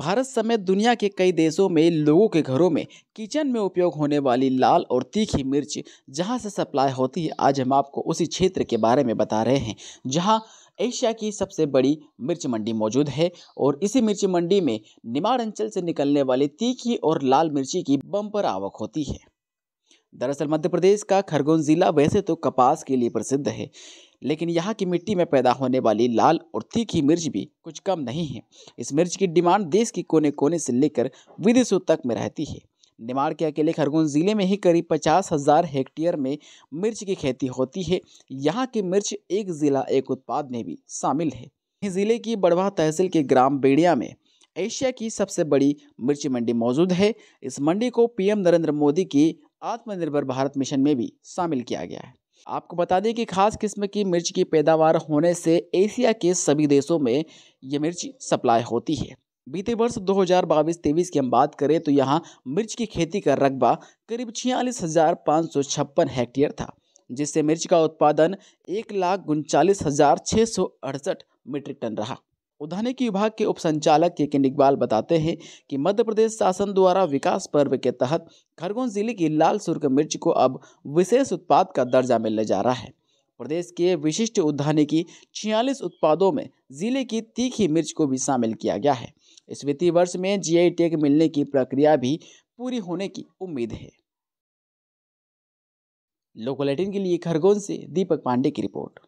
भारत समेत दुनिया के कई देशों में लोगों के घरों में किचन में उपयोग होने वाली लाल और तीखी मिर्च जहां से सप्लाई होती है आज हम आपको उसी क्षेत्र के बारे में बता रहे हैं जहां एशिया की सबसे बड़ी मिर्च मंडी मौजूद है और इसी मिर्च मंडी में निमाड़ अंचल से निकलने वाली तीखी और लाल मिर्ची की बम्पर आवक होती है दरअसल मध्य प्रदेश का खरगोन ज़िला वैसे तो कपास के लिए प्रसिद्ध है लेकिन यहाँ की मिट्टी में पैदा होने वाली लाल और तीखी मिर्च भी कुछ कम नहीं है इस मिर्च की डिमांड देश के कोने कोने से लेकर विदेशों तक में रहती है निमाड़ के अकेले खरगोन ज़िले में ही करीब पचास हज़ार हेक्टेयर में मिर्च की खेती होती है यहाँ की मिर्च एक ज़िला एक उत्पाद में भी शामिल है ज़िले की बड़वा तहसील के ग्राम बेड़िया में एशिया की सबसे बड़ी मिर्च मंडी मौजूद है इस मंडी को पीएम नरेंद्र मोदी की आत्मनिर्भर भारत मिशन में भी शामिल किया गया है आपको बता दें कि खास किस्म की मिर्च की पैदावार होने से एशिया के सभी देशों में ये मिर्च सप्लाई होती है बीते वर्ष 2022-23 की हम बात करें तो यहाँ मिर्च की खेती का रकबा करीब छियालीस हज़ार पाँच सौ छप्पन हेक्टेयर था जिससे मिर्च का उत्पादन एक लाख उनचालीस हज़ार छः सौ अड़सठ मीट्रिक टन रहा उद्यानिकी विभाग के उप संचालक के के इकबाल बताते हैं कि मध्य प्रदेश शासन द्वारा विकास पर्व के तहत खरगोन जिले की लाल सुर्ख मिर्च को अब विशेष उत्पाद का दर्जा मिलने जा रहा है प्रदेश के विशिष्ट उद्यानिकी छियालीस उत्पादों में जिले की तीखी मिर्च को भी शामिल किया गया है इस वित्तीय वर्ष में जीआई टेक मिलने की प्रक्रिया भी पूरी होने की उम्मीद है लोकल के लिए खरगोन से दीपक पांडे की रिपोर्ट